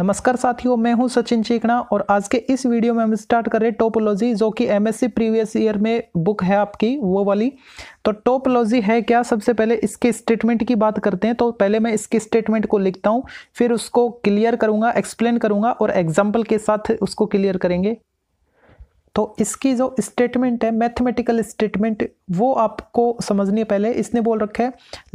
नमस्कार साथियों मैं हूं सचिन चीकना और आज के इस वीडियो में हम स्टार्ट कर रहे हैं टोपोलॉजी जो कि एमएससी प्रीवियस ईयर में बुक है आपकी वो वाली तो टोपोलॉजी है क्या सबसे पहले इसके स्टेटमेंट की बात करते हैं तो पहले मैं इसके स्टेटमेंट को लिखता हूं फिर उसको क्लियर करूंगा एक्सप्लेन करूंगा और एग्जाम्पल के साथ उसको क्लियर करेंगे तो इसकी जो स्टेटमेंट है मैथमेटिकल स्टेटमेंट वो आपको समझनी पहले इसने बोल रखा है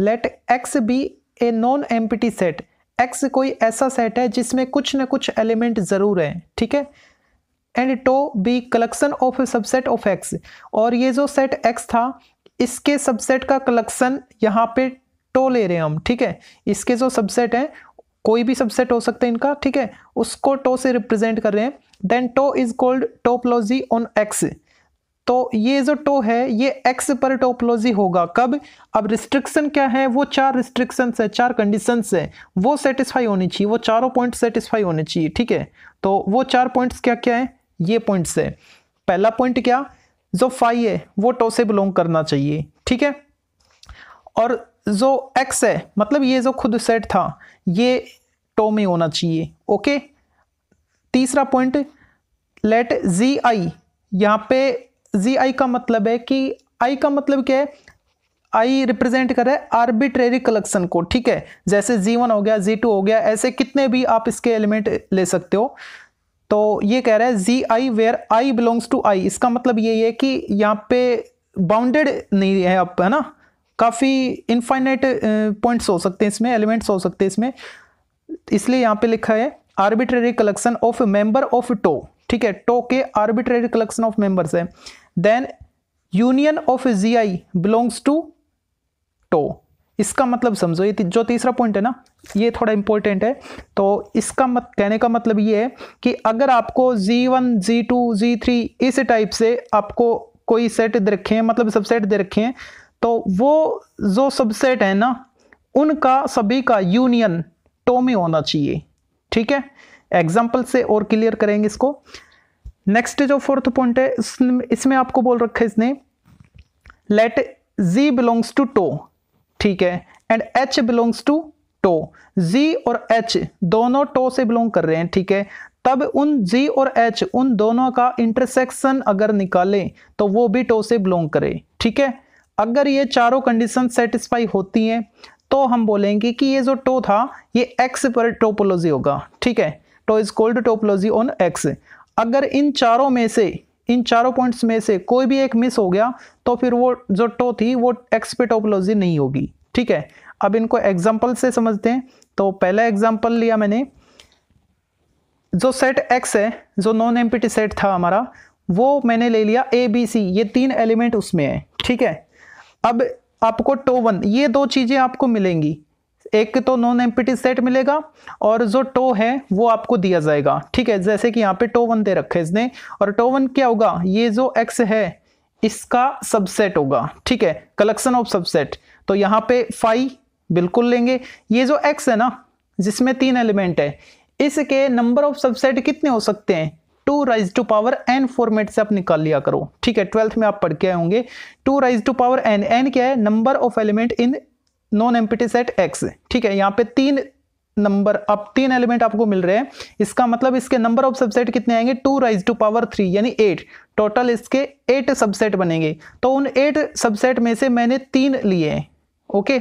let X be a non empty set X कोई ऐसा सेट है जिसमें कुछ ना कुछ एलिमेंट ज़रूर हैं ठीक है and tau be collection of a subset of X और ये जो सेट एक्स था इसके सबसेट का कलेक्शन यहाँ पे टो ले रहे हैं हम ठीक है इसके जो सबसेट हैं कोई भी सबसेट हो सकता है इनका ठीक है उसको टो से रिप्रेजेंट कर रहे हैं then tau is called topology on X तो ये जो टो है ये एक्स पर टोपोलॉजी होगा कब अब रिस्ट्रिक्शन क्या है वो चार रिस्ट्रिक्शन है चार कंडीशन है वो सेटिस्फाई होनी चाहिए वो चारों पॉइंट सेटिस्फाई होने चाहिए ठीक है तो वो चार पॉइंट्स क्या क्या है ये पॉइंट्स है पहला पॉइंट क्या जो फाइव है वो टो से बिलोंग करना चाहिए ठीक है और जो एक्स है मतलब ये जो खुद सेट था ये टो में होना चाहिए ओके तीसरा पॉइंट लेट जी आई यहाँ पे जी आई का मतलब है कि आई का मतलब क्या है आई रिप्रेजेंट करे आर्बिट्रेरी कलेक्शन को ठीक है जैसे जी वन हो गया जी टू हो गया ऐसे कितने भी आप इसके एलिमेंट ले सकते हो तो ये कह रहा है G i where i belongs to i इसका मतलब ये है कि यहाँ पे बाउंडेड नहीं है आप है ना काफ़ी इनफाइनाइट पॉइंट्स हो सकते हैं इसमें एलिमेंट्स हो सकते हैं इसमें इसलिए यहाँ पे लिखा है arbitrary collection of member of tau ठीक है टो के आर्बिट्रेरी कलेक्शन ऑफ मेंबर्स है then union of G i belongs to tau इसका मतलब समझो ये जो तीसरा पॉइंट है ना ये थोड़ा इंपॉर्टेंट है तो इसका मत कहने का मतलब ये है कि अगर आपको G one G two G three इस टाइप से आपको कोई सेट दे रखे हैं मतलब सबसेट दे रखे हैं तो वो जो सबसेट है ना उनका सभी का यूनियन टो में होना चाहिए ठीक है एग्जाम्पल से और क्लियर करेंगे इसको नेक्स्ट जो फोर्थ पॉइंट है इसमें आपको बोल रखा है इसने let G belongs to tau ठीक है and H belongs to tau G और एच दोनों टो से बिलोंग कर रहे हैं ठीक है तब उन जी और एच उन दोनों का इंटरसेक्शन अगर निकालें तो वो भी टो से बिलोंग करे ठीक है अगर ये चारों कंडीशन सेटिस्फाई होती हैं तो हम बोलेंगे कि ये जो टो था ये एक्स पर टोपोलॉजी होगा ठीक है tau is called topology on X अगर इन चारों में से इन चारों पॉइंट्स में से कोई भी एक मिस हो गया तो फिर वो जो टो थी वो एक्सपेटोपोलॉजी नहीं होगी ठीक है अब इनको एग्जाम्पल से समझते हैं तो पहला एग्जाम्पल लिया मैंने जो सेट एक्स है जो नॉन एम्पिटी सेट था हमारा वो मैंने ले लिया ए बी सी ये तीन एलिमेंट उसमें है ठीक है अब आपको टो वन ये दो चीज़ें आपको मिलेंगी एक तो नॉन एम्पिटी सेट मिलेगा और जो टो है वो आपको दिया जाएगा ठीक है जैसे कि यहाँ पे टो वन दे रखे इसने और टो वन क्या होगा ये जो एक्स है इसका सबसेट होगा ठीक है कलेक्शन ऑफ सबसेट तो यहाँ पे फाइव बिल्कुल लेंगे ये जो एक्स है ना जिसमें तीन एलिमेंट है इसके नंबर ऑफ सबसेट कितने हो सकते हैं two raise to power n format से आप निकाल लिया करो ठीक है ट्वेल्थ में आप पढ़ के आए होंगे two raise to power n n क्या है number of element in non empty set X ठीक है यहाँ पे तीन नंबर अब तीन एलिमेंट आपको मिल रहे हैं इसका मतलब इसके नंबर ऑफ सबसेट कितने आएंगे two raise to power three यानी एट टोटल इसके एट सबसेट बनेंगे तो उन एट सबसेट में से मैंने तीन लिए हैं ओके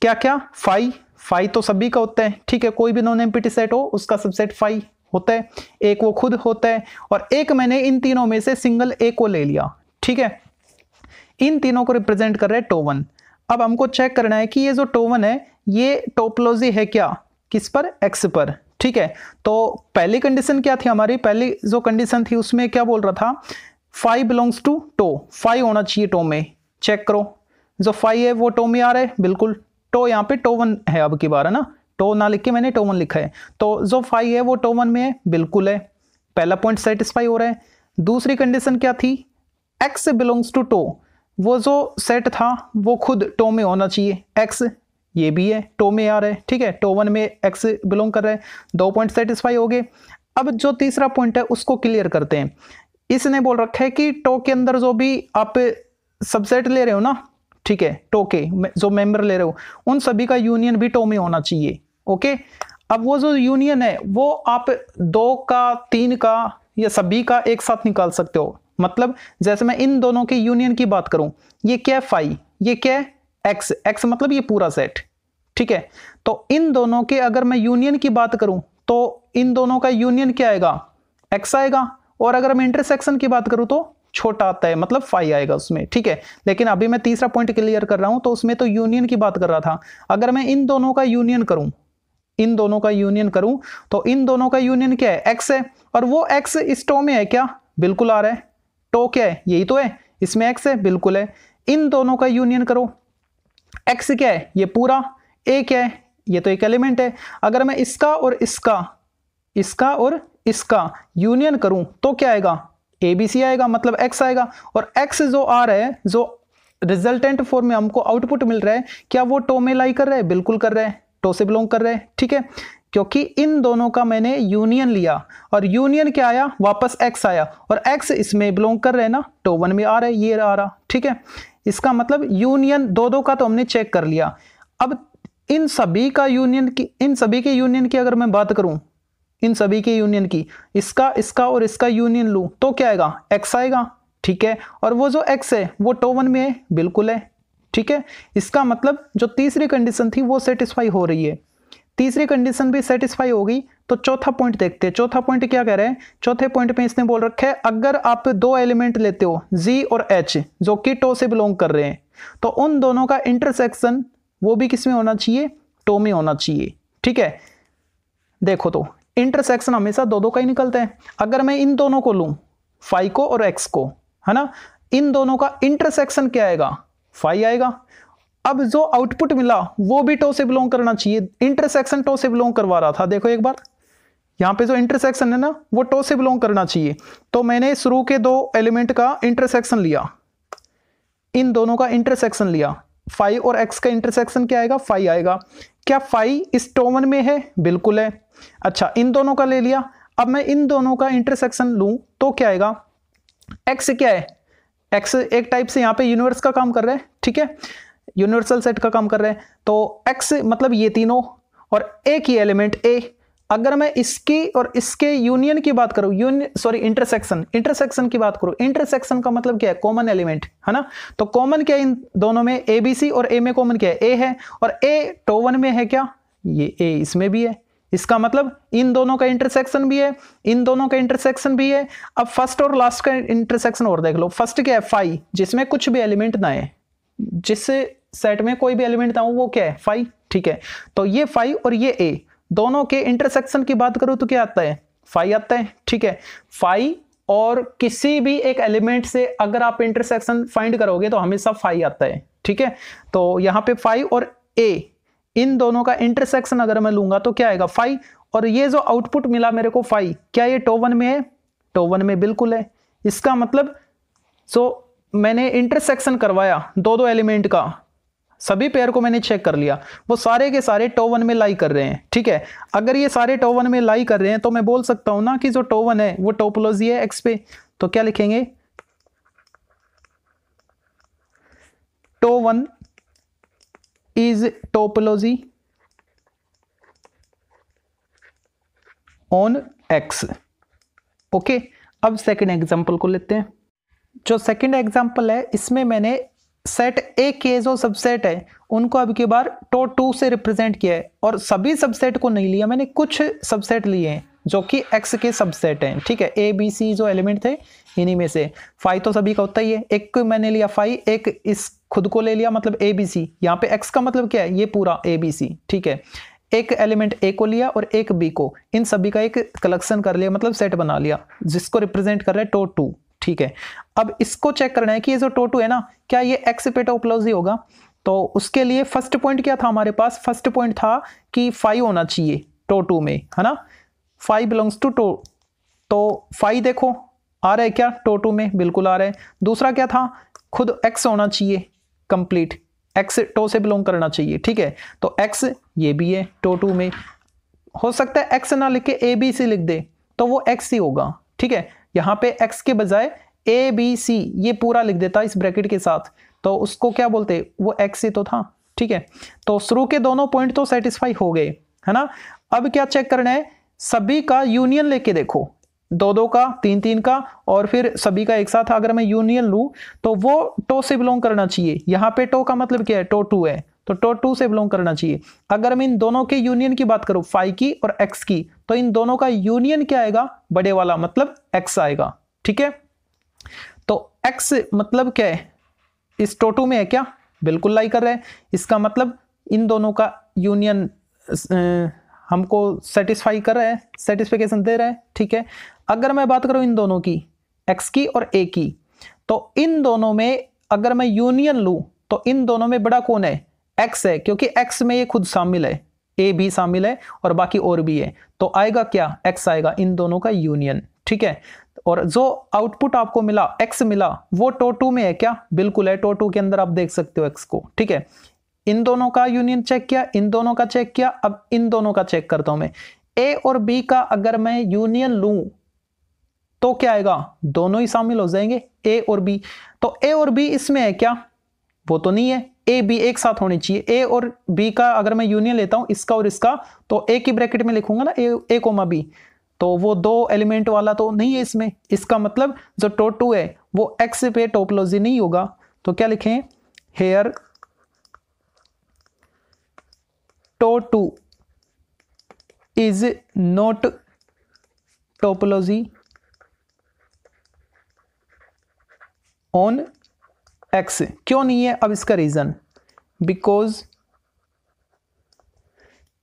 क्या क्या फाइव फाइव तो सभी का होता है ठीक है कोई भी नॉन एम्पिटी सेट हो उसका सबसेट फाइव होता है एक वो खुद होता है और एक मैंने इन तीनों में से सिंगल ए को ले लिया ठीक है इन तीनों को रिप्रेजेंट कर रहे हैं टो वन अब हमको चेक करना है कि ये जो टोवन है ये टोपोलॉजी है क्या किस पर एक्स पर ठीक है तो पहली कंडीशन क्या थी हमारी पहली जो कंडीशन थी उसमें क्या बोल रहा था five belongs to tau five होना चाहिए टो में चेक करो जो फाइव है वो टो में आ रहा है बिल्कुल टो यहाँ पे टोवन है अब की बार है ना टो ना लिख के मैंने टोवन लिखा है तो जो फाइव है वो टोवन में है बिल्कुल है पहला पॉइंट सेटिस्फाई हो रहा है दूसरी कंडीशन क्या थी एक्स बिलोंग्स टू टो वो जो सेट था वो खुद टो में होना चाहिए एक्स ये भी है टो में आ रहा है ठीक है टो वन में एक्स बिलोंग कर रहा है दो पॉइंट सेटिस्फाई हो गए अब जो तीसरा पॉइंट है उसको क्लियर करते हैं इसने बोल रखा है कि टो के अंदर जो भी आप सबसेट ले रहे हो ना ठीक है टो के जो मेंबर ले रहे हो उन सभी का यूनियन भी टो में होना चाहिए ओके अब वो जो यूनियन है वो आप दो का तीन का या सभी का एक साथ निकाल सकते हो मतलब जैसे मैं इन दोनों के यूनियन की बात करूं ये क्या है फाइव ये क्या है एक्स एक्स मतलब ये पूरा सेट ठीक है तो इन दोनों के अगर मैं यूनियन की बात करूं तो इन दोनों का यूनियन क्या आएगा एक्स आएगा और अगर मैं इंटरसेक्शन की बात करूं तो छोटा आता है मतलब फाइव आएगा उसमें ठीक है लेकिन अभी मैं तीसरा पॉइंट क्लियर कर रहा हूं तो उसमें तो यूनियन की बात कर रहा था अगर मैं इन दोनों का यूनियन करूं इन दोनों का यूनियन करूं तो इन दोनों का यूनियन क्या है एक्स है और वो एक्स स्टो में है क्या बिल्कुल आ रहा है टो तो क्या है यही तो है इसमें एक्स है बिल्कुल है इन दोनों का यूनियन करो एक्स क्या है ये पूरा ए क्या है ये तो एक एलिमेंट है अगर मैं इसका और इसका इसका और इसका यूनियन करूं तो क्या आएगा ए बी सी आएगा मतलब एक्स आएगा और एक्स जो आ रहा है जो रिजल्टेंट फॉर्म में हमको आउटपुट मिल रहा है क्या वो टो में लाई कर रहा है बिल्कुल कर रहा है टो से बिलोंग कर रहा है ठीक है क्योंकि इन दोनों का मैंने यूनियन लिया और यूनियन क्या आया वापस एक्स आया और एक्स इसमें बिलोंग कर रहे ना टो तो वन में आ रहा है ये आ रहा ठीक है इसका मतलब यूनियन दो दो का तो हमने चेक कर लिया अब इन सभी का यूनियन की इन सभी के यूनियन की अगर मैं बात करूं इन सभी के यूनियन की इसका इसका और इसका यूनियन लूँ तो क्या आएगा एक्स आएगा ठीक है और वो जो एक्स है वो टो तो वन में है बिल्कुल है ठीक है इसका मतलब जो तीसरी कंडीशन थी वो सेटिस्फाई हो रही है तीसरी कंडीशन भी सेटिस्फाई होगी तो चौथा पॉइंट देखते हैं चौथा पॉइंट क्या कह रहे हैं चौथे पॉइंट पे इसने बोल रखा है अगर आप दो एलिमेंट लेते हो जी और एच जो कि टो से बिलोंग कर रहे हैं तो उन दोनों का इंटरसेक्शन वो भी किस में होना चाहिए टो में होना चाहिए ठीक है देखो तो इंटरसेक्शन हमेशा दो दो का ही निकलता है अगर मैं इन दोनों को लूँ फाइव को और एक्स को है ना इन दोनों का इंटरसेक्शन क्या आएगा फाइव आएगा अब जो आउटपुट मिला वो भी टो से बिलोंग करना चाहिए इंटरसेक्शन टो से बिलोंग करवा रहा था देखो एक बार यहां पे जो इंटरसेक्शन है ना वो टो से बिलोंग करना चाहिए तो मैंने शुरू के दो एलिमेंट का इंटरसेक्शन लिया इन दोनों का इंटरसेक्शन लिया फाइव और एक्स का इंटरसेक्शन क्या आएगा फाइव आएगा क्या फाइव इस टोवन में है बिल्कुल है अच्छा इन दोनों का ले लिया अब मैं इन दोनों का इंटरसेक्शन लू तो क्या आएगा एक्स क्या है एक्स एक टाइप से यहां पे यूनिवर्स का काम कर रहा है ठीक है यूनिवर्सल सेट का काम कर रहे हैं तो एक्स मतलब ये तीनों और एक ही एलिमेंट ए अगर मैं इसकी और इसके यूनियन की बात करूं यूनियन सॉरी इंटरसेक्शन इंटरसेक्शन की बात करूं इंटरसेक्शन का मतलब क्या है कॉमन एलिमेंट है ना तो कॉमन क्या है इन दोनों में ए बी सी और ए में कॉमन क्या है ए है और ए टोवन में है क्या ये ए इसमें भी है इसका मतलब इन दोनों का इंटरसेक्शन भी है इन दोनों का इंटरसेक्शन भी है अब फर्स्ट और लास्ट का इंटरसेक्शन और देख लो फर्स्ट क्या है फाइव जिसमें कुछ भी एलिमेंट ना है जिससे सेट में कोई भी एलिमेंट था वो क्या है फाइव ठीक है तो ये फाइव और ये ए दोनों के इंटरसेक्शन की बात करूं तो क्या आता है फाइव आता है ठीक है फाइव और किसी भी एक एलिमेंट से अगर आप इंटरसेक्शन फाइंड करोगे तो हमेशा फाइव आता है ठीक है तो यहाँ पे फाइव और ए इन दोनों का इंटरसेक्शन अगर मैं लूंगा तो क्या आएगा फाइव और ये जो आउटपुट मिला मेरे को फाइव क्या ये टोवन में है टोवन में बिल्कुल है इसका मतलब सो मैंने इंटरसेक्शन करवाया दो दो एलिमेंट का सभी पेयर को मैंने चेक कर लिया वो सारे के सारे टोवन में लाई कर रहे हैं ठीक है अगर ये सारे टोवन में लाई कर रहे हैं तो मैं बोल सकता हूं ना कि जो टोवन है वो टोपोलॉजी है एक्स पे तो क्या लिखेंगे tau one is topology on X okay अब सेकंड एग्जांपल को लेते हैं जो सेकंड एग्जांपल है इसमें मैंने सेट ए के जो सबसेट है उनको अब की बार टो टू से रिप्रेजेंट किया है और सभी सबसेट को नहीं लिया मैंने कुछ सबसेट लिए हैं जो कि एक्स के सबसेट हैं ठीक है ए बी सी जो एलिमेंट थे इन्हीं में से फाइव तो सभी का होता ही है एक मैंने लिया फाइव एक इस खुद को ले लिया मतलब ए बी सी यहाँ पे एक्स का मतलब क्या है ये पूरा ए बी सी ठीक है एक एलिमेंट ए को लिया और एक बी को इन सभी का एक कलेक्शन कर लिया मतलब सेट बना लिया जिसको रिप्रेजेंट कर रहा है टो टू ठीक है अब इसको चेक करना है कि ये जो टोटू है ना क्या ये एक्सिपेटा उपलब्धि होगा तो उसके लिए फर्स्ट पॉइंट क्या था हमारे पास फर्स्ट पॉइंट था कि फाइव होना चाहिए टोटू में है ना फाइव बिलोंग्स टू टो तो फाइव देखो आ रहा है क्या टोटू में बिल्कुल आ रहा है दूसरा क्या था खुद एक्स होना चाहिए कंप्लीट एक्स टो से बिलोंग करना चाहिए ठीक है तो एक्स ये भी है टोटू में हो सकता है एक्स ना लिख के ए बी सी लिख दे तो वो एक्स ही होगा ठीक है यहाँ पे x के बजाय ए बी सी ये पूरा लिख देता इस ब्रैकेट के साथ तो उसको क्या बोलते वो x से तो था ठीक है तो शुरू के दोनों पॉइंट तो सेटिस्फाई हो गए है ना अब क्या चेक करना है सभी का यूनियन लेके देखो दो दो का तीन तीन का और फिर सभी का एक साथ अगर मैं यूनियन लू तो वो टो से बिलोंग करना चाहिए यहाँ पे टो का मतलब क्या है टो टू है तो टो टू से बिलोंग करना चाहिए अगर मैं इन दोनों के यूनियन की बात करूं फाइव की और एक्स की तो इन दोनों का यूनियन क्या आएगा बड़े वाला मतलब एक्स आएगा ठीक है तो एक्स मतलब क्या है इस टोटू में है क्या बिल्कुल लाई कर रहे हैं इसका मतलब इन दोनों का यूनियन हमको सेटिस्फाई कर रहा है सेटिस्फिकेशन दे रहा है ठीक है अगर मैं बात करूं इन दोनों की एक्स की और ए की तो इन दोनों में अगर मैं यूनियन लूं तो इन दोनों में बड़ा कौन है एक्स है क्योंकि एक्स में ये खुद शामिल है ए भी शामिल है और बाकी और भी है तो आएगा क्या एक्स आएगा इन दोनों का यूनियन ठीक है और जो आउटपुट आपको मिला एक्स मिला वो टोटू में है क्या बिल्कुल है टोटू के अंदर आप देख सकते हो एक्स को ठीक है इन दोनों का यूनियन चेक किया इन दोनों का चेक किया अब इन दोनों का चेक करता हूं मैं ए और बी का अगर मैं यूनियन लू तो क्या आएगा दोनों ही शामिल हो जाएंगे ए और बी तो ए और बी इसमें है क्या वो तो नहीं है ए बी एक साथ होने चाहिए ए और बी का अगर मैं यूनियन लेता हूँ इसका और इसका तो ए की ब्रैकेट में लिखूंगा ना ए ए कोमा बी तो वो दो एलिमेंट वाला तो नहीं है इसमें इसका मतलब जो टोटू है वो एक्स पे टोपोलॉजी नहीं होगा तो क्या लिखें here tau two is not topology on X क्यों नहीं है अब इसका रीज़न बिकॉज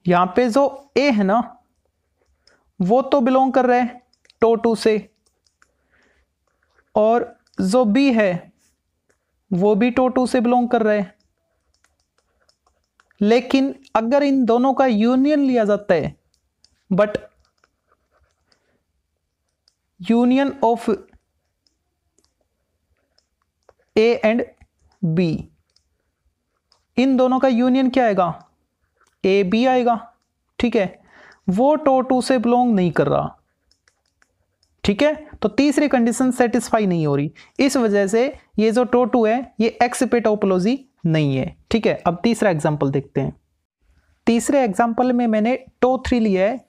यहां पे जो ए है ना वो तो बिलोंग कर रहा है टो टू से और जो बी है वो भी टो टू से बिलोंग कर रहा है लेकिन अगर इन दोनों का यूनियन लिया जाता है but union of A and B इन दोनों का यूनियन क्या आएगा ए बी आएगा ठीक है वो टो टू से बिलोंग नहीं कर रहा ठीक है तो तीसरी कंडीशन सेटिस्फाई नहीं हो रही इस वजह से ये जो टो टू है ये एक्स पे टोपोलॉजी नहीं है ठीक है अब तीसरा एग्जाम्पल देखते हैं तीसरे एग्जाम्पल में मैंने टो थ्री लिया है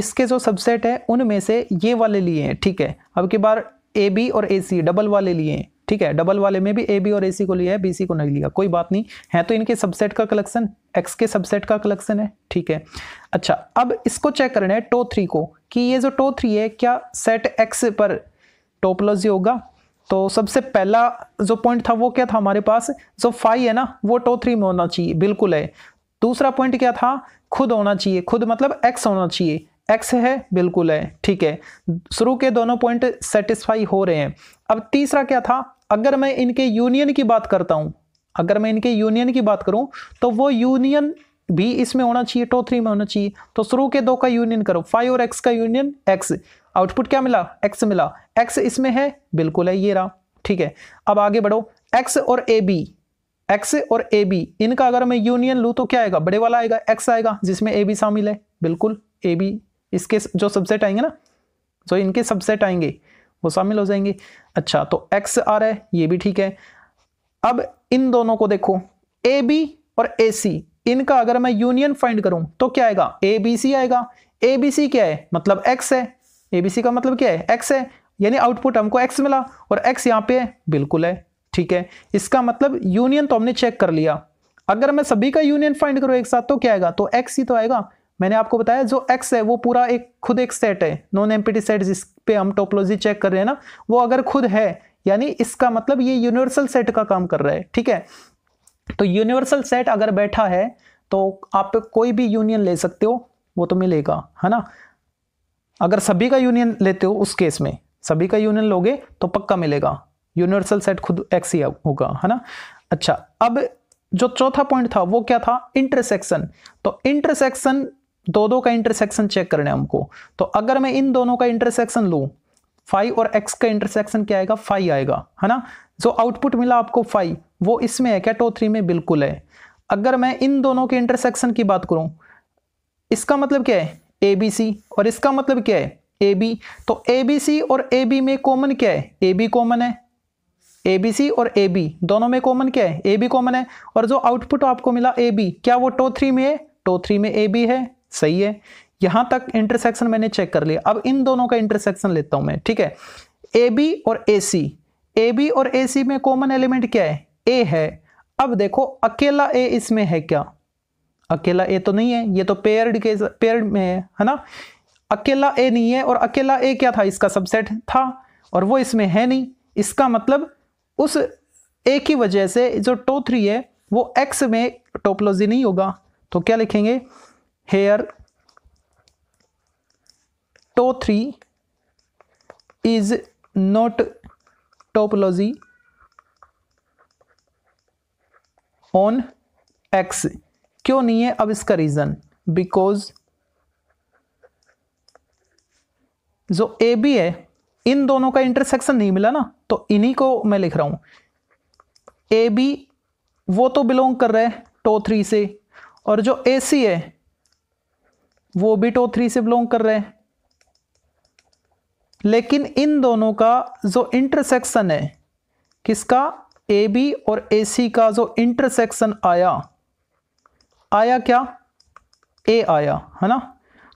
इसके जो सबसेट है उनमें से ये वाले लिए हैं ठीक है अब की बार ए बी और ए सी डबल वाले लिए हैं ठीक है डबल वाले में भी ए बी और ए सी को लिया है बी सी को नहीं लिया कोई बात नहीं है तो इनके सबसेट का कलेक्शन एक्स के सबसेट का कलेक्शन है ठीक है अच्छा अब इसको चेक करना है टो थ्री को कि ये जो टो थ्री है क्या सेट एक्स पर टोपोलॉजी होगा तो सबसे पहला जो पॉइंट था वो क्या था हमारे पास जो फाइव है ना वो टो थ्री में होना चाहिए बिल्कुल है दूसरा पॉइंट क्या था खुद होना चाहिए खुद मतलब एक्स होना चाहिए एक्स है बिल्कुल है ठीक है शुरू के दोनों पॉइंट सेटिस्फाई हो रहे हैं अब तीसरा क्या था अगर मैं इनके यूनियन की बात करता हूँ अगर मैं इनके यूनियन की बात करूँ तो वो यूनियन भी इसमें होना चाहिए टो थ्री में होना चाहिए तो शुरू के दो का यूनियन करो फाइव और एक्स का यूनियन एक्स आउटपुट क्या मिला एक्स मिला एक्स इसमें है बिल्कुल है ये रहा ठीक है अब आगे बढ़ो एक्स और ए बी एक्स और ए बी इनका अगर मैं यूनियन लूँ तो क्या आएगा बड़े वाला आएगा एक्स आएगा जिसमें ए बी शामिल है बिल्कुल ए बी इसके जो सबसेट आएंगे ना जो इनके सबसेट आएंगे वो शामिल हो जाएंगे अच्छा तो एक्स आ रहा है ये भी ठीक है अब इन दोनों को देखो ए बी और ए सी इनका अगर मैं यूनियन फाइंड करूं तो क्या आएगा ए बी सी आएगा ए बी सी क्या है मतलब एक्स है ए बी सी का मतलब क्या है एक्स है यानी आउटपुट हमको एक्स मिला और एक्स यहाँ पे है बिल्कुल है ठीक है इसका मतलब यूनियन तो हमने चेक कर लिया अगर मैं सभी का यूनियन फाइंड करूं एक साथ तो क्या आएगा तो एक्स ही तो आएगा मैंने आपको बताया जो एक्स है वो पूरा एक खुद एक सेट है नॉन एम्पिटी सेट जिस पे हम टोपोलॉजी चेक कर रहे हैं ना वो अगर खुद है यानी इसका मतलब ये यूनिवर्सल सेट का काम कर रहा है ठीक है तो यूनिवर्सल सेट अगर बैठा है तो आप कोई भी यूनियन ले सकते हो वो तो मिलेगा है ना अगर सभी का यूनियन लेते हो उस केस में सभी का यूनियन लोगे तो पक्का मिलेगा यूनिवर्सल सेट खुद एक्स ही होगा है ना अच्छा अब जो चौथा पॉइंट था वो क्या था इंटरसेक्शन तो इंटरसेक्शन दो दो का इंटरसेक्शन चेक करना है हमको तो अगर मैं इन दोनों का इंटरसेक्शन लू फाइव और एक्स का इंटरसेक्शन क्या आएगा फाइव आएगा है ना जो आउटपुट मिला आपको फाइव वो इसमें है क्या टो थ्री में बिल्कुल है अगर मैं इन दोनों के इंटरसेक्शन की बात करूं इसका मतलब क्या है ए बी सी और इसका मतलब क्या है ए बी तो ए बी सी और ए बी में कॉमन क्या है ए बी कॉमन है ए बी सी और ए बी दोनों में कॉमन क्या है ए बी कॉमन है और जो आउटपुट आपको मिला ए बी क्या वो टो थ्री में है टो थ्री में ए बी है सही है यहां तक इंटरसेक्शन मैंने चेक कर लिया अब इन दोनों का इंटरसेक्शन लेता हूं मैं ठीक है ए बी और ए सी ए बी और ए सी में कॉमन एलिमेंट क्या है ए है अब देखो अकेला ए इसमें है क्या अकेला ए तो नहीं है ये तो पेयर्ड के पेयर्ड में है है ना अकेला ए नहीं है और अकेला ए क्या था इसका सबसेट था और वो इसमें है नहीं इसका मतलब उस ए की वजह से जो टो थ्री है वो एक्स में टोपोलॉजी नहीं होगा तो क्या लिखेंगे here tau three is not topology on X क्यों नहीं है अब इसका रीजन बिकॉज जो ए बी है इन दोनों का इंटरसेक्शन नहीं मिला ना तो इन्हीं को मैं लिख रहा हूं ए बी वो तो बिलोंग कर रहा है टो थ्री से और जो ए सी है वो भी टो तो थ्री से बिलोंग कर रहे हैं लेकिन इन दोनों का जो इंटरसेक्शन है किसका ए बी और ए सी का जो इंटरसेक्शन आया आया क्या ए आया है ना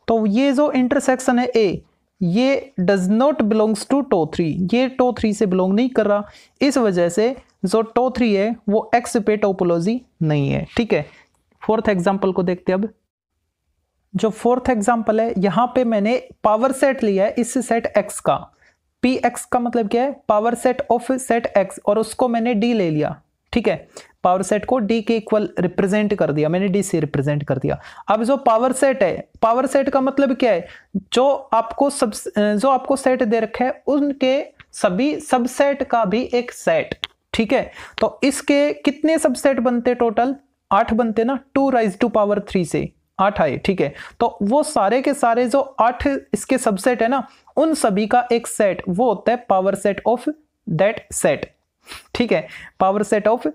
तो ये जो इंटरसेक्शन है ए ये does not belongs to tau three ये टो थ्री से बिलोंग नहीं कर रहा इस वजह से जो टो थ्री है वो एक्स पे टोपोलॉजी नहीं है ठीक है फोर्थ एग्जाम्पल को देखते अब जो फोर्थ एग्जाम्पल है यहां पे मैंने पावर सेट लिया है इस सेट एक्स का पी एक्स का मतलब क्या है power set of set X और उसको मैंने डी ले लिया ठीक है पावर सेट को डी के इक्वल रिप्रेजेंट कर दिया मैंने डी से रिप्रेजेंट कर दिया अब जो पावर सेट है पावर सेट का मतलब क्या है जो आपको सब जो आपको सेट दे रखे है उनके सभी सबसेट का भी एक सेट ठीक है तो इसके कितने सबसेट बनते टोटल आठ बनते ना two raise to power three से आठ आए ठीक है तो वो सारे के सारे जो आठ इसके सबसेट है ना उन सभी का एक सेट वो होता है power set of that set ठीक है power set of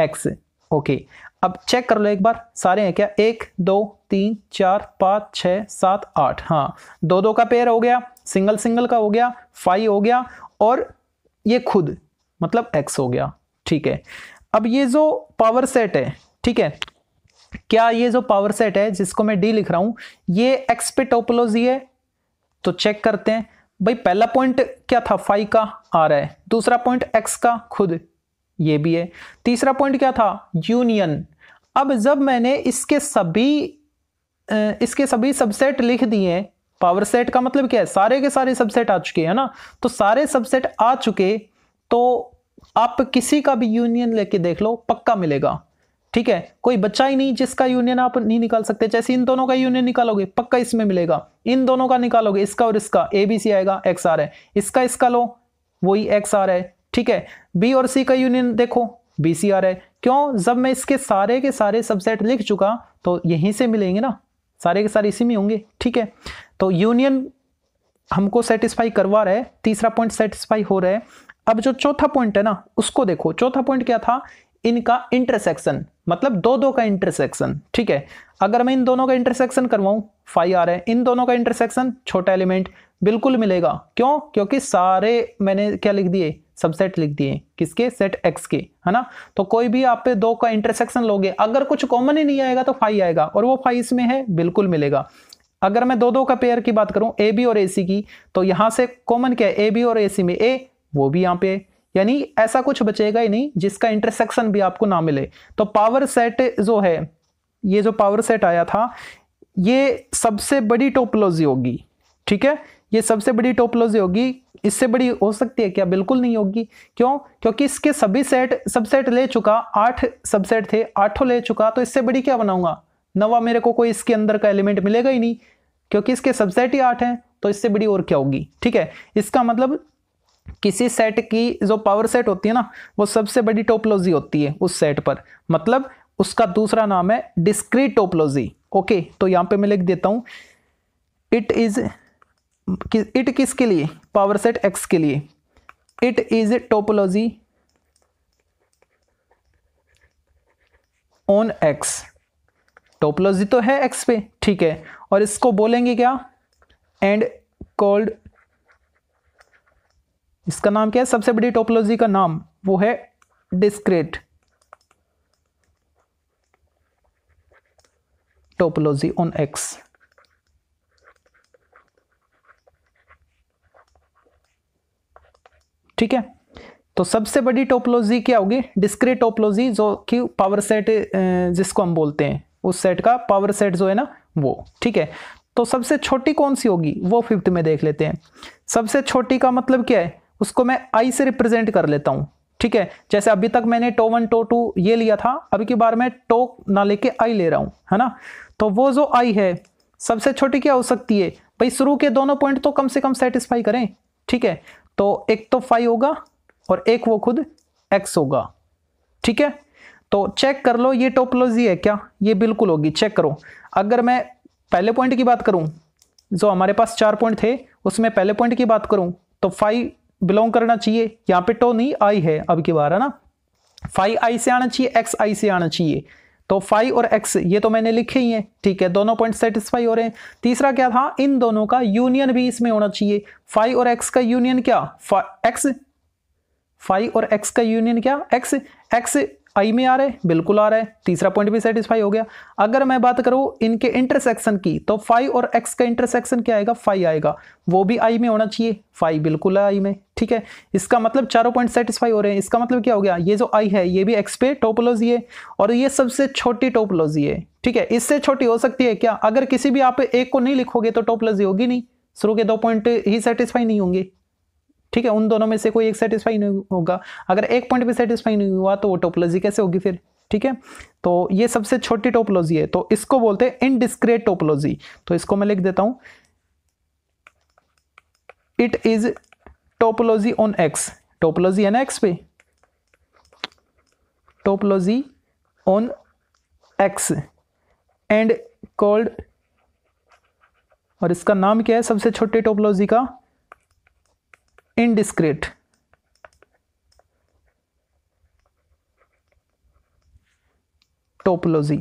X okay अब चेक कर लो एक बार सारे हैं क्या एक दो तीन चार पाँच छः सात आठ हाँ दो दो का पेयर हो गया सिंगल सिंगल का हो गया फाइव हो गया और ये खुद मतलब एक्स हो गया ठीक है अब ये जो पावर सेट है ठीक है क्या ये जो पावर सेट है जिसको मैं डी लिख रहा हूं ये एक्स पे टोपोलॉजी है तो चेक करते हैं भाई पहला पॉइंट क्या था फाइव का आ रहा है दूसरा पॉइंट एक्स का खुद ये भी है तीसरा पॉइंट क्या था यूनियन अब जब मैंने इसके सभी इसके सभी सबसेट लिख दिए पावर सेट का मतलब क्या है सारे के सारे सबसेट आ चुके हैं ना तो सारे सबसेट आ चुके तो आप किसी का भी यूनियन लेके देख लो पक्का मिलेगा ठीक है कोई बच्चा ही नहीं जिसका यूनियन आप नहीं निकाल सकते जैसे इन दोनों का यूनियन निकालोगे पक्का इसमें मिलेगा इन दोनों का निकालोगे इसका और इसका ए बी सी आएगा एक्स आर है इसका इसका लो वही एक्स आर है ठीक है बी और सी का यूनियन देखो बी सी आर है क्यों जब मैं इसके सारे के सारे सबसेट लिख चुका तो यहीं से मिलेंगे ना सारे के सारे इसी में होंगे ठीक है तो यूनियन हमको सेटिस्फाई करवा रहा है तीसरा पॉइंट सेटिस्फाई हो रहा है अब जो चौथा पॉइंट है ना उसको देखो चौथा पॉइंट क्या था इनका इंटरसेक्शन मतलब दो दो का इंटरसेक्शन ठीक है अगर मैं इन दोनों का इंटरसेक्शन करवाऊँ फाइव आर है इन दोनों का इंटरसेक्शन छोटा एलिमेंट बिल्कुल मिलेगा क्यों क्योंकि सारे मैंने क्या लिख दिए सबसेट लिख दिए किसके सेट एक्स के है ना तो कोई भी आप पे दो का इंटरसेक्शन लोगे अगर कुछ कॉमन ही नहीं आएगा तो फाइव आएगा और वो फाइव इसमें है बिल्कुल मिलेगा अगर मैं दो दो का पेयर की बात करूं ए बी और ए सी की तो यहाँ से कॉमन क्या है ए बी और ए सी में ए वो भी यहाँ पे यानी ऐसा कुछ बचेगा ही नहीं जिसका इंटरसेक्शन भी आपको ना मिले तो पावर सेट जो है ये जो पावर सेट आया था ये सबसे बड़ी टोपोलॉजी होगी ठीक है ये सबसे बड़ी टोपोलॉजी होगी इससे बड़ी हो सकती है क्या बिल्कुल नहीं होगी क्यों क्योंकि इसके सभी सेट सबसेट ले चुका आठ सबसेट थे आठों ले चुका तो इससे बड़ी क्या बनाऊंगा नवा मेरे को कोई इसके अंदर का एलिमेंट मिलेगा ही नहीं क्योंकि इसके सबसेट ही आठ हैं तो इससे बड़ी और क्या होगी ठीक है इसका मतलब किसी सेट की जो पावर सेट होती है ना वो सबसे बड़ी टोपोलॉजी होती है उस सेट पर मतलब उसका दूसरा नाम है डिस्क्रीट टोपोलॉजी ओके तो यहां पे मैं लिख देता हूं इट इज़ इट किसके लिए पावर सेट एक्स के लिए it is topology on X topology तो है एक्स पे ठीक है और इसको बोलेंगे क्या एंड कॉल्ड इसका नाम क्या है सबसे बड़ी टोपोलॉजी का नाम वो है डिस्क्रेट टोपोलॉजी ऑन एक्स ठीक है तो सबसे बड़ी टोपोलॉजी क्या होगी डिस्क्रेट टोपोलॉजी जो कि पावर सेट जिसको हम बोलते हैं उस सेट का पावर सेट जो है ना वो ठीक है तो सबसे छोटी कौन सी होगी वो फिफ्थ में देख लेते हैं सबसे छोटी का मतलब क्या है उसको मैं आई से रिप्रेजेंट कर लेता हूँ ठीक है जैसे अभी तक मैंने टो वन टो टू ये लिया था अभी की बार मैं टो ना लेके आई ले रहा हूँ है ना तो वो जो आई है सबसे छोटी क्या हो सकती है भाई शुरू के दोनों पॉइंट तो कम से कम सेटिस्फाई करें ठीक है तो एक तो फाइव होगा और एक वो खुद एक्स होगा ठीक है तो चेक कर लो ये टोपोलॉजी है क्या ये बिल्कुल होगी चेक करो अगर मैं पहले पॉइंट की बात करूं जो हमारे पास चार पॉइंट थे उसमें पहले पॉइंट की बात करूं तो फाइव बिलोंग करना चाहिए यहां पे टो नहीं आई है अब की बार है ना फाइव आई से आना चाहिए एक्स आई से आना चाहिए तो फाइव और एक्स ये तो मैंने लिखे ही हैं ठीक है दोनों पॉइंट सेटिस्फाई हो रहे हैं तीसरा क्या था इन दोनों का यूनियन भी इसमें होना चाहिए फाइव और एक्स का यूनियन क्या एक्स फाइव और एक्स का यूनियन क्या एक्स एक्स आई में आ रहा है बिल्कुल आ रहा है तीसरा पॉइंट भी सेटिस्फाई हो गया अगर मैं बात करूं इनके इंटरसेक्शन की तो फाइव और एक्स का इंटरसेक्शन क्या आएगा फाइव आएगा वो भी आई में होना चाहिए फाइव बिल्कुल है आई में ठीक है इसका मतलब चारों पॉइंट सेटिस्फाई हो रहे हैं इसका मतलब क्या हो गया ये जो आई है ये भी एक्स पे टोपोलॉजी है और ये सबसे छोटी टोपोलॉजी है ठीक है इससे छोटी हो सकती है क्या अगर किसी भी आप एक को नहीं लिखोगे तो टोपोलॉजी होगी नहीं शुरू के दो पॉइंट ही सेटिस्फाई नहीं होंगे ठीक है उन दोनों में से कोई एक सेटिस्फाई नहीं होगा अगर एक पॉइंट भी सेटिस्फाई नहीं हुआ तो वो टोपोलॉजी कैसे होगी फिर ठीक है तो ये सबसे छोटी टोपोलॉजी है तो इसको बोलते हैं इनडिस्क्रेट टोपोलॉजी तो इसको मैं लिख देता हूं it is topology on X topology है ना एक्स पे topology on X and called और इसका नाम क्या है सबसे छोटे टोपोलॉजी का indiscreet टोपोलॉजी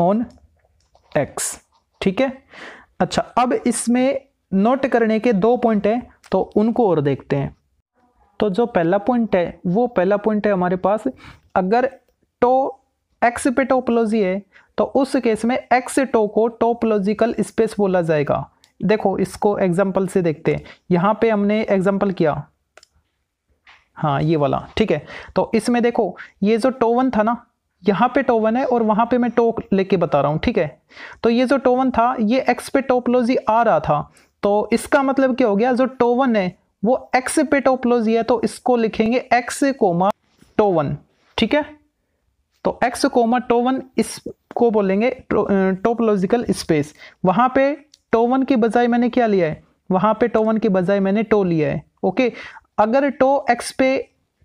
ऑन एक्स ठीक है अच्छा अब इसमें नोट करने के दो पॉइंट हैं तो उनको और देखते हैं तो जो पहला पॉइंट है वो पहला पॉइंट है हमारे पास अगर टो एक्स पे टोपोलॉजी है तो उस केस में एक्स टो को टोपोलॉजिकल स्पेस बोला जाएगा देखो इसको एग्जाम्पल से देखते हैं यहाँ पे हमने एग्जाम्पल किया हाँ ये वाला ठीक है तो इसमें देखो ये जो टोवन था ना यहाँ पे टोवन है और वहाँ पे मैं टोक लेके बता रहा हूँ ठीक है तो ये जो टोवन था ये एक्स पे टोपोलॉजी आ रहा था तो इसका मतलब क्या हो गया जो टोवन है वो एक्स पे टोपोलॉजी है तो इसको लिखेंगे एक्स कोमा टोवन ठीक है तो एक्स कोमा टोवन इसको बोलेंगे टोपोलॉजिकल स्पेस वहाँ पे टोवन की बजाय मैंने क्या लिया है वहां पे टोवन की बजाय मैंने टो लिया है ओके अगर टो एक्स पे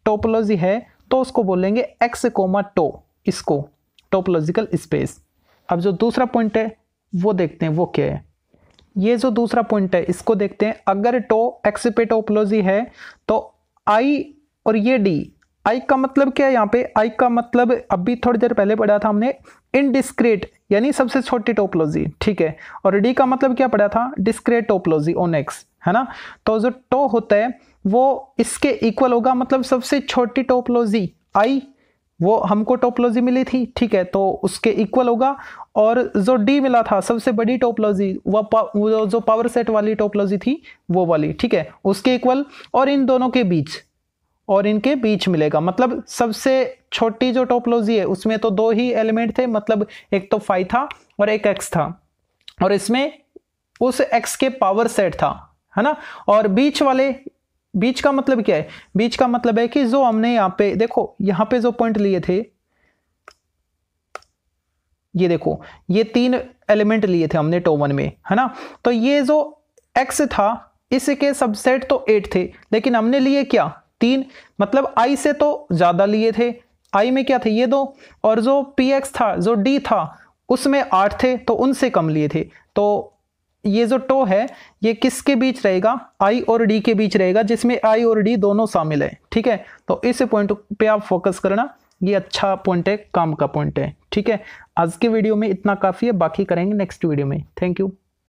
टोपोलॉजी है तो उसको बोलेंगे एक्स कोमा टो इसको टोपोलॉजिकल स्पेस अब जो दूसरा पॉइंट है वो देखते हैं वो क्या है ये जो दूसरा पॉइंट है इसको देखते हैं अगर टो एक्स पे टोपोलॉजी है तो आई और ये डी आई का मतलब क्या है यहाँ पे आई का मतलब अभी थोड़ी देर पहले पढ़ा था हमने इनडिस्क्रेट यानी सबसे छोटी टोपोलॉजी ठीक है और डी का मतलब क्या पड़ा था डिस्क्रेट टोपोलॉजी ऑन एक्स है ना तो जो टो होता है वो इसके इक्वल होगा मतलब सबसे छोटी टोपोलॉजी आई वो हमको टोपोलॉजी मिली थी ठीक है तो उसके इक्वल होगा और जो डी मिला था सबसे बड़ी टोपोलॉजी वह जो पावर सेट वाली टोपोलॉजी थी वो वाली ठीक है उसके इक्वल और इन दोनों के बीच और इनके बीच मिलेगा मतलब सबसे छोटी जो टोपोलॉजी है उसमें तो दो ही एलिमेंट थे मतलब एक तो फाइव था और एक एक्स था और इसमें उस एक्स के पावर सेट था है ना और बीच वाले बीच का मतलब क्या है बीच का मतलब है कि जो हमने यहां पे देखो यहां पे जो पॉइंट लिए थे ये देखो ये तीन एलिमेंट लिए थे हमने टो वन में है ना तो ये जो एक्स था इसके सबसेट तो एट थे लेकिन हमने लिए क्या तीन मतलब आई से तो ज़्यादा लिए थे आई में क्या थे ये दो और जो पी एक्स था जो डी था उसमें आठ थे तो उनसे कम लिए थे तो ये जो टो है ये किसके बीच रहेगा आई और डी के बीच रहेगा जिसमें आई और डी दोनों शामिल है ठीक है तो इस पॉइंट पे आप फोकस करना ये अच्छा पॉइंट है काम का पॉइंट है ठीक है आज के वीडियो में इतना काफ़ी है बाकी करेंगे नेक्स्ट वीडियो में थैंक यू